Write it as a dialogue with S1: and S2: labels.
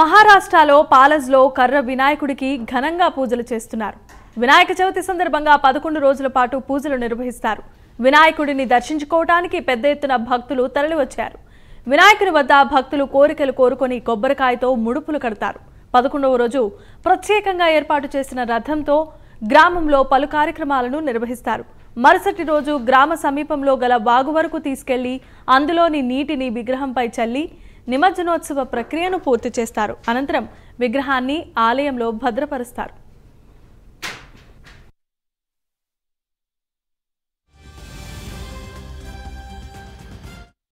S1: మహారాష్ట్రలో పాలజ్లో కర్ర వినాయకుడికి ఘనంగా పూజలు చేస్తున్నారు వినాయక చవితి సందర్భంగా పదకొండు రోజుల పాటు పూజలు నిర్వహిస్తారు వినాయకుడిని దర్శించుకోవటానికి పెద్ద ఎత్తున భక్తులు తరలివచ్చారు వినాయకుని వద్ద భక్తులు కోరికలు కోరుకొని కొబ్బరికాయతో ముడుపులు కడతారు పదకొండవ రోజు ప్రత్యేకంగా ఏర్పాటు చేసిన రథంతో గ్రామంలో పలు కార్యక్రమాలను నిర్వహిస్తారు మరుసటి రోజు గ్రామ సమీపంలో గల వాగు వరకు తీసుకెళ్లి అందులోని నీటిని విగ్రహంపై చల్లి నిమజ్జనోత్సవ ప్రక్రియను పూర్తి చేస్తారు అనంతరం విగ్రహాన్ని ఆలయంలో భద్రపరుస్తారు